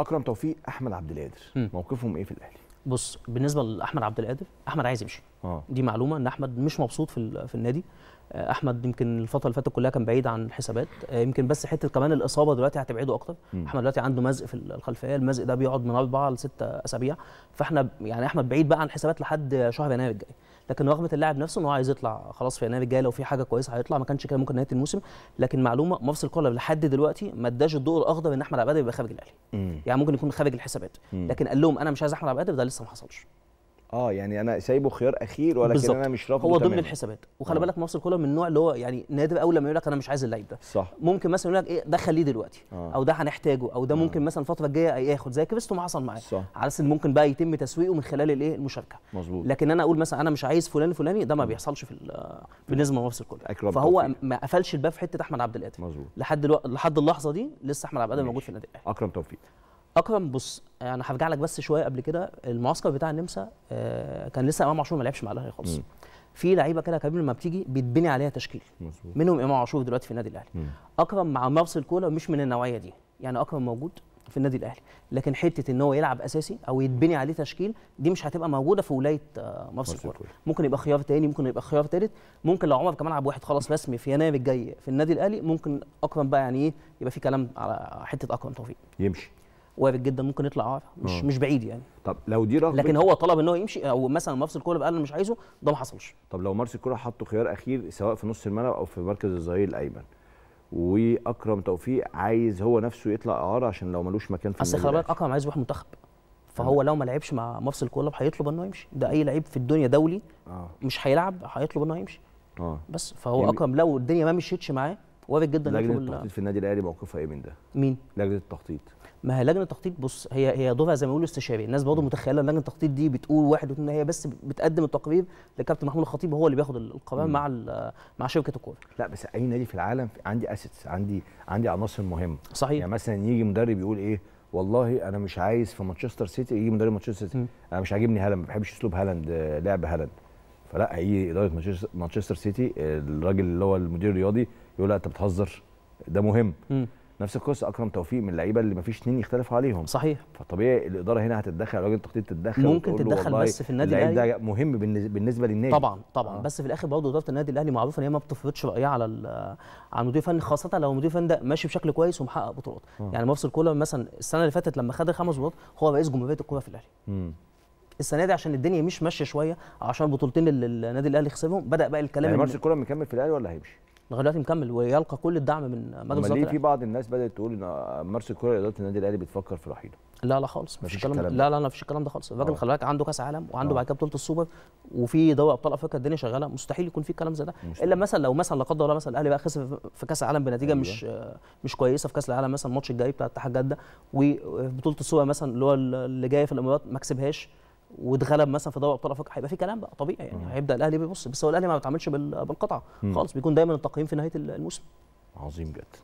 اكرم توفيق احمد عبد القادر موقفهم ايه في الاهلي بص بالنسبه لاحمد عبد القادر احمد عايز يمشي آه. دي معلومه ان احمد مش مبسوط في في النادي آه، احمد يمكن الفتره اللي فاتت كلها كان بعيد عن الحسابات آه، يمكن بس حته كمان الاصابه دلوقتي هتبعده اكتر م. احمد دلوقتي عنده مزق في الخلفيه المزق ده بيقعد من اربعه لسته اسابيع فاحنا يعني احمد بعيد بقى عن الحسابات لحد شهر يناير الجاي لكن رغبه اللاعب نفسه ان هو عايز يطلع خلاص في يناير الجاي لو في حاجه كويسه هيطلع ما كانش كده ممكن نهايه الموسم لكن معلومه مفصل كولر لحد دلوقتي ما اداش الضوء الاخضر ان احمد عباده يبقى خارج الاهلي يعني ممكن يكون خارج الحسابات لكن قال لهم انا مش عايز احمد عباده ده لسه ما حصلش اه يعني انا سايبه خيار اخير ولكن بالزبط. انا مش رافضه هو ضمن الحسابات آه. وخلي بالك مصر كلها من النوع اللي هو يعني نادر قوي لما يقول لك انا مش عايز اللعيب ده صح ممكن مثلا يقول لك ايه ده خليه دلوقتي آه. او ده هنحتاجه او ده آه. ممكن مثلا الفتره الجايه ياخد زي كريستو ما حصل معاه على اساس ممكن بقى يتم تسويقه من خلال الايه المشاركه مظبوط لكن انا اقول مثلا انا مش عايز فلان الفلاني ده ما آه. بيحصلش في بالنسبه لمصر كلها فهو توفيق. ما قفلش الباب في حته احمد عبد القادر مظبوط لحد لحد اللحظه دي لسه احمد عبد القادر موجود في النادي اكرم توفيق اكرم بص انا يعني هرجع لك بس شويه قبل كده المعسكر بتاع النمسا آه، كان لسه امام عاشور ما لعبش مع الاهلي خالص في لعيبه كده كبير لما بتيجي بيتبني عليها تشكيل مزبوط. منهم امام عاشور دلوقتي في النادي الاهلي اكرم مع مارسيل كولر مش من النوعيه دي يعني اكرم موجود في النادي الاهلي لكن حته ان هو يلعب اساسي او يتبني عليه تشكيل دي مش هتبقى موجوده في ولايه آه، مارسيل كولر ممكن يبقى خيار تاني ممكن يبقى خيار تالت ممكن لو عمر كمان لعب واحد خلاص رسمي في يناير الجاي في النادي الاهلي ممكن اكرم بقى يعني ايه يبقى في كلام على حته اكرم توفيق يمشي وارد جدا ممكن يطلع اعلى مش أوه. مش بعيد يعني طب لو دي رغبه لكن هو طلب ان هو يمشي او مثلا مارسيل كولر قال انا مش عايزه ده ما حصلش طب لو مارس كولر حطه خيار اخير سواء في نص الملعب او في مركز الظهير الايمن واكرم توفيق عايز هو نفسه يطلع اعاره عشان لو ملوش مكان في اصل خلي بالك اكرم عايز يروح منتخب فهو آه. لو ما لعبش مع مارسيل كولر هيطلب انه يمشي ده اي لعيب في الدنيا دولي أوه. مش هيلعب هيطلب انه يمشي آه. بس فهو يعني... اكرم لو الدنيا ما مشيتش معاه وارد جدا لجنه التخطيط في النادي الاهلي موقفها ايه من ده؟ مين؟ لجنه التخطيط ما هي لجنه التخطيط بص هي هي دورها زي ما بيقولوا استشاري الناس برضه متخيله ان لجنه التخطيط دي بتقول واحد واثنين هي بس بتقدم التقرير لكابتن محمود الخطيب هو اللي بياخد القرار مع مع شركه الكوره لا بس اي نادي في العالم عندي اسيتس عندي عندي عناصر مهمه صحيح يعني مثلا يجي مدرب يقول ايه والله انا مش عايز في مانشستر سيتي يجي مدرب مانشستر سيتي انا مش عاجبني هالاند ما بحبش اسلوب هالاند آه، لعب هالاند فلا هي اداره مانشستر سيتي آه، الراجل اللي هو المدير الرياضي يقول لا انت بتهزر ده مهم م. نفس القصه اكرم توفيق من اللعيبه اللي ما فيش اثنين يختلفوا عليهم صحيح فطبيعي الاداره هنا هتتدخل راجل التخطيط تتدخل ممكن تتدخل بس في النادي الاهلي ده مهم بالنسبه للنادي طبعا طبعا آه. بس في الاخر برضه اداره النادي الاهلي معروفه ان هي ما بتفرضش رايها على على المدير الفني خاصه لو المدير الفني ده ماشي بشكل كويس ومحقق بطولات آه. يعني مفصل كولر مثلا السنه اللي فاتت لما خد الخمس بطولات هو رئيس جمهوريه الكوره في الاهلي السنه دي عشان الدنيا مش ماشيه شويه عشان البطولتين اللي النادي الاهلي خسرهم بدا بقى الكلام يعني ماتش الكوره مكمل في الاهلي ولا هيمشي؟ لغايه دلوقتي مكمل ويلقى كل الدعم من مجلس الاداره ليه في بعض الناس بدات تقول ان مارس الكوره اداره النادي الاهلي بتفكر في رحيله لا لا خالص مفيش الكلام لا لا مفيش الكلام ده خالص الراجل آه. خلي بالك عنده كاس عالم وعنده آه. بعد كده بطوله السوبر وفي دوري ابطال افريقيا الدنيا شغاله مستحيل يكون في الكلام زي ده الا مثلا لو مثلا لا قدر الله مثلا الاهلي بقى خسر في كاس العالم بنتيجه أيوة. مش مش كويسه في كاس العالم مثلا الماتش الجاي بتاع الاتحاد جده وبطوله السوبر مثلا اللي هو اللي جايه في الامارات ما كسبهاش واتغلب مثلا في دوري ابطال افريقيا هيبقى في كلام بقى طبيعي يعني هيبدا الاهلي بيبص بس هو الاهلي ما بيتعاملش بالقطعه خالص بيكون دايما التقييم في نهايه الموسم عظيم جدا